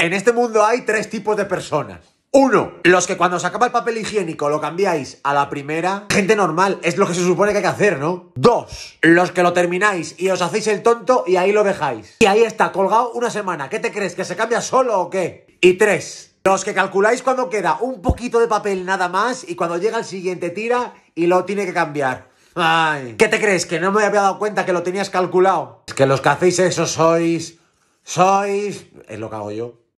En este mundo hay tres tipos de personas. Uno, los que cuando se acaba el papel higiénico lo cambiáis a la primera. Gente normal, es lo que se supone que hay que hacer, ¿no? Dos, los que lo termináis y os hacéis el tonto y ahí lo dejáis. Y ahí está, colgado una semana. ¿Qué te crees? ¿Que se cambia solo o qué? Y tres, los que calculáis cuando queda un poquito de papel nada más y cuando llega el siguiente tira y lo tiene que cambiar. Ay, ¿qué te crees? ¿Que no me había dado cuenta que lo tenías calculado? Es que los que hacéis eso sois... Sois... Es lo que hago yo.